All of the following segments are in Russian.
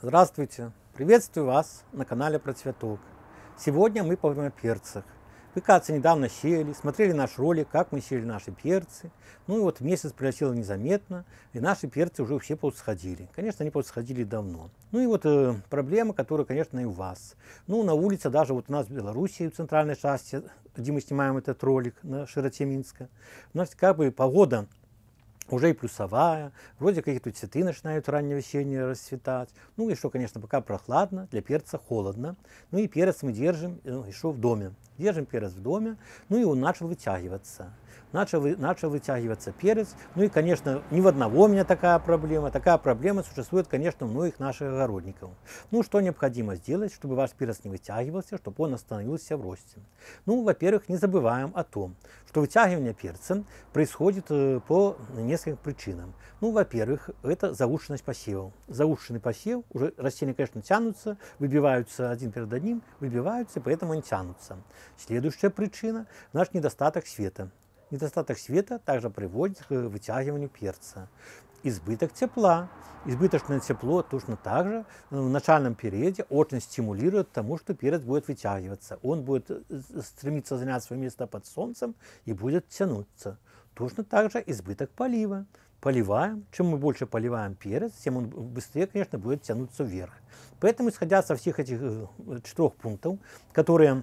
Здравствуйте! Приветствую вас на канале Про Сегодня мы поговорим о перцах. Вы, кажется, недавно сеяли, смотрели наш ролик, как мы сеяли наши перцы. Ну и вот месяц пролетел незаметно, и наши перцы уже все поусходили. Конечно, они поусходили давно. Ну и вот э, проблема, которая, конечно, и у вас. Ну, на улице, даже вот у нас в Беларуси в центральной части, где мы снимаем этот ролик на широте Минска, у нас как бы погода уже и плюсовая, вроде какие-то цветы начинают ранневесенние расцветать. Ну и что, конечно, пока прохладно, для перца холодно. Ну и перец мы держим э, ну, еще в доме. Держим перец в доме, ну и он начал вытягиваться. Начал, начал вытягиваться перец. Ну и, конечно, ни в одного у меня такая проблема. Такая проблема существует, конечно, у многих наших огородников. Ну, что необходимо сделать, чтобы ваш перец не вытягивался, чтобы он остановился в росте? Ну, во-первых, не забываем о том, что вытягивание перца происходит э, по несколько нескольким причинам. Ну, во-первых, это заушенность посева. Заушенный посев, уже растения, конечно, тянутся, выбиваются один перед одним, выбиваются, поэтому они тянутся. Следующая причина – наш недостаток света. Недостаток света также приводит к вытягиванию перца. Избыток тепла. Избыточное тепло точно так же в начальном периоде очень стимулирует тому, что перец будет вытягиваться. Он будет э, стремиться занять свое место под солнцем и будет тянуться. Точно так же избыток полива. Поливаем. Чем мы больше поливаем перец, тем он быстрее, конечно, будет тянуться вверх. Поэтому, исходя со всех этих э, четырех пунктов, которые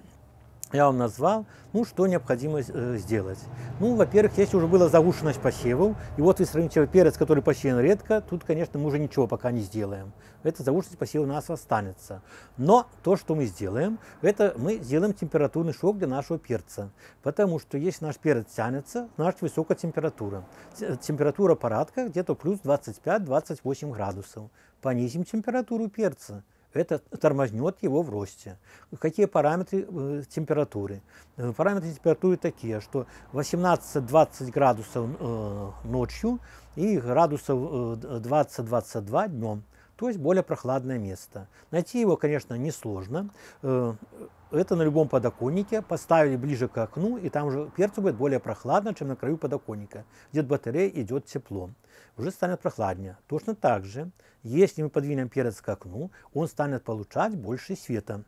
я вам назвал, ну, что необходимо э, сделать. Ну, во-первых, если уже была завышенность посевов, и вот вы сравните перец, который посеян редко, тут, конечно, мы уже ничего пока не сделаем. Эта завышенность посева у нас останется. Но то, что мы сделаем, это мы сделаем температурный шок для нашего перца. Потому что если наш перец тянется, значит высокая температура. Э, температура парадка где-то плюс 25-28 градусов. Понизим температуру перца это тормознет его в росте. Какие параметры э, температуры? Э, параметры температуры такие, что 18-20 градусов э, ночью и градусов 20-22 днем. То есть более прохладное место. Найти его, конечно, несложно. Это на любом подоконнике. Поставили ближе к окну, и там же перцу будет более прохладно, чем на краю подоконника, Идет батарея, идет тепло уже станет прохладнее. Точно так же, если мы подвинем перец к окну, он станет получать больше света.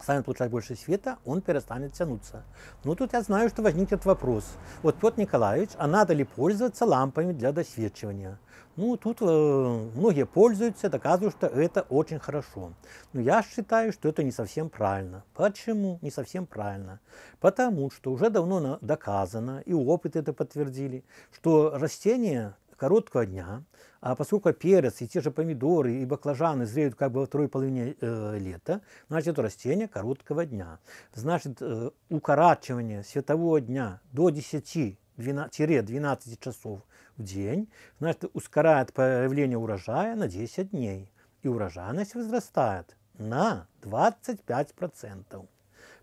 Станет получать больше света, он перестанет тянуться. Но ну, тут я знаю, что возникнет вопрос. Вот Петр Николаевич, а надо ли пользоваться лампами для досвечивания? Ну, тут э, многие пользуются, доказывают, что это очень хорошо. Но я считаю, что это не совсем правильно. Почему не совсем правильно? Потому что уже давно доказано, и опыты это подтвердили, что растения короткого дня, а поскольку перец и те же помидоры и баклажаны зреют как бы во второй половине э, лета, значит это растение короткого дня. Значит э, укорачивание светового дня до 10-12 часов в день, значит ускоряет появление урожая на 10 дней. И урожайность возрастает на 25%.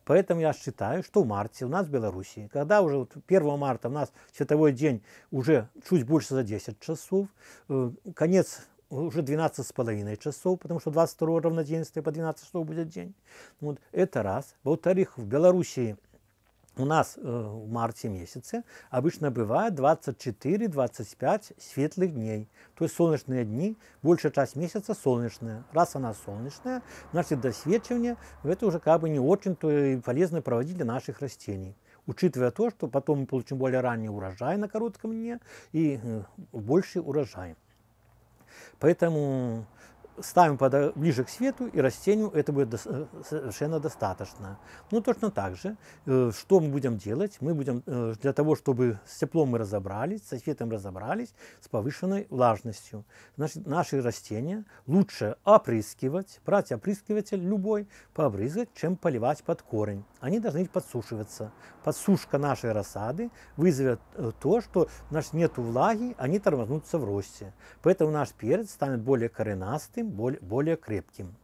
Поэтому я считаю, что в марте у нас в Беларуси, когда уже вот 1 марта у нас световой день уже чуть больше за 10 часов, э, конец уже 12 с половиной часов, потому что 22 равноденствия по 12 часов будет день. Вот это раз. Во-вторых, в Беларуси у нас э, в марте месяце обычно бывает 24-25 светлых дней. То есть солнечные дни, большая часть месяца солнечная. Раз она солнечная, значит досвечивание, это уже как бы не очень-то и полезно проводить для наших растений. Учитывая то, что потом мы получим более ранний урожай на коротком дне и э, больший урожай. Поэтому ставим подо... ближе к свету и растению это будет до... Э, совершенно достаточно. Ну, точно так же, э, что мы будем делать? Мы будем э, для того, чтобы с теплом мы разобрались, со светом разобрались, с повышенной влажностью. Значит, наши растения лучше опрыскивать, брать опрыскиватель любой, пообрызгать, чем поливать под корень. Они должны подсушиваться. Подсушка нашей рассады вызовет э, то, что у нас нет влаги, они тормознутся в росте. Поэтому наш перец станет более коренастым, станет более, более крепким.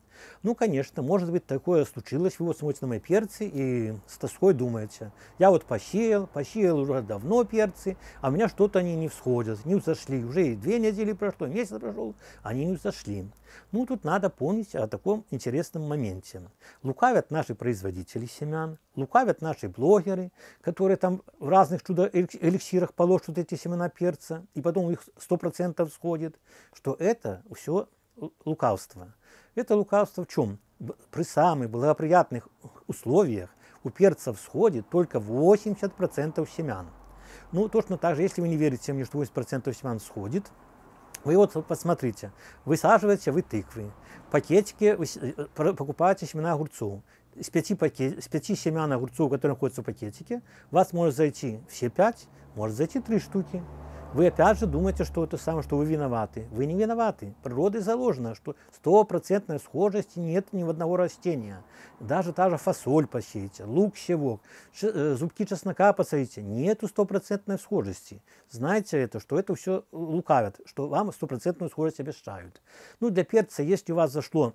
Ну, конечно, может быть, такое случилось, вы вот смотрите на мои перцы и с тоской думаете, я вот посеял, посеял уже давно перцы, а у меня что-то они не всходят, не взошли, уже и две недели прошло, месяц прошел, они не взошли. Ну, тут надо помнить о таком интересном моменте. Лукавят наши производители семян, лукавят наши блогеры, которые там в разных чудо-эликсирах положат эти семена перца, и потом их 100% сходит, что это все лукавство. Это лукавство в чем? При самых благоприятных условиях у перца всходит только 80% семян. Ну, точно так же, если вы не верите мне, что 80% семян сходит, вы вот посмотрите, высаживаете вы тыквы, пакетики вы э, покупаете семена огурцов. С пяти, пакет, с пяти семян огурцов, которые находятся в пакетике, у вас может зайти все пять, может зайти три штуки. Вы опять же думаете, что это самое, что вы виноваты. Вы не виноваты. Природой заложено, что стопроцентной схожести нет ни в одного растения. Даже та же фасоль посеете, лук, щевок, э, зубки чеснока посадите. Нету стопроцентной схожести. Знаете это, что это все лукавят, что вам стопроцентную схожесть обещают. Ну, для перца, если у вас зашло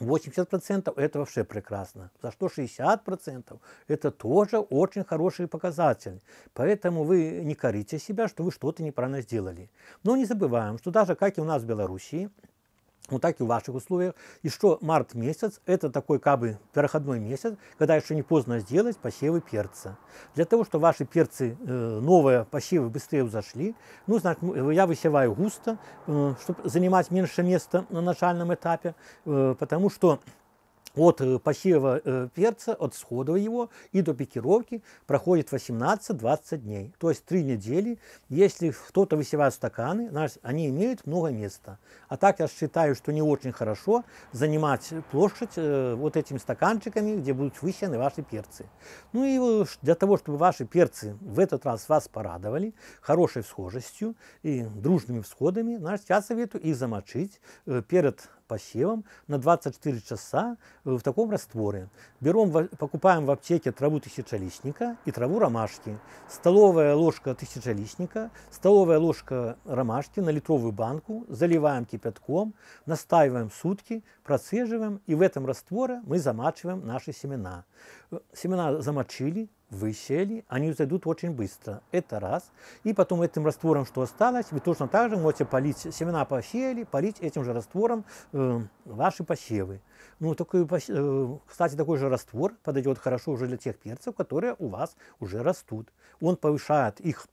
80% это вообще прекрасно. За что 60% это тоже очень хороший показатель. Поэтому вы не корите себя, что вы что-то неправильно сделали. Но не забываем, что даже как и у нас в Беларуси вот ну, так и в ваших условиях. И что март месяц – это такой как бы переходной месяц, когда еще не поздно сделать посевы перца. Для того, чтобы ваши перцы, э, новые посевы быстрее взошли, ну, значит, э, я высеваю густо, э, чтобы занимать меньше места на начальном этапе, э, потому что от э, посева э, перца, от схода его и до пикировки проходит 18-20 дней, то есть 3 недели. Если кто-то высевает стаканы, они имеют много места. А так я считаю, что не очень хорошо занимать площадь э, вот этими стаканчиками, где будут высеяны ваши перцы. Ну и для того, чтобы ваши перцы в этот раз вас порадовали хорошей всхожестью и дружными всходами, значит, я советую их замочить перед посевом на 24 часа э, в таком растворе. Берем, покупаем в аптеке траву тысячелистника и траву ромашки. Столовая ложка тысячелистника, столовая ложка ромашки на литровую банку, заливаем кипятком, настаиваем сутки, процеживаем и в этом растворе мы замачиваем наши семена. Э, семена замочили, вы щели, они зайдут очень быстро. Это раз. И потом этим раствором, что осталось, вы точно так же можете полить семена по полить этим же раствором э, ваши посевы. Ну, такой, э, кстати, такой же раствор подойдет хорошо уже для тех перцев, которые у вас уже растут. Он повышает их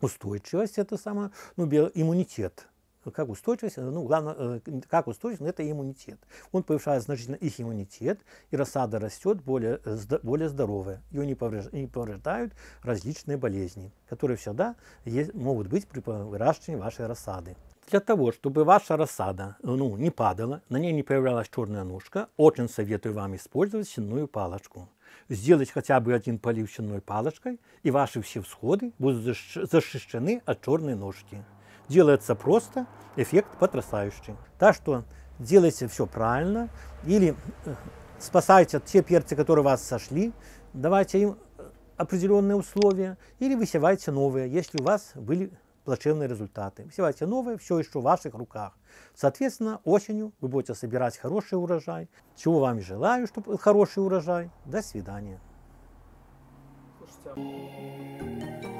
устойчивость, это самое, ну, иммунитет как устойчивость, э, ну, главное, э, как устойчивость, это иммунитет. Он повышает значительно их иммунитет, и рассада растет более, э, более здоровая. Ее не, поврежд, не повреждают различные болезни, которые всегда есть, могут быть при выращивании вашей рассады. Для того, чтобы ваша рассада ну, не падала, на ней не появлялась черная ножка, очень советую вам использовать щенную палочку сделать хотя бы один полив щенной палочкой, и ваши все всходы будут защищены от черной ножки делается просто, эффект потрясающий. Так что делайте все правильно или э, спасайте те перцы, которые у вас сошли, давайте им э, определенные условия, или высевайте новые, если у вас были плачевные результаты. Высевайте новые, все еще в ваших руках. Соответственно, осенью вы будете собирать хороший урожай. Чего вам желаю, чтобы хороший урожай. До свидания. Слушайте. А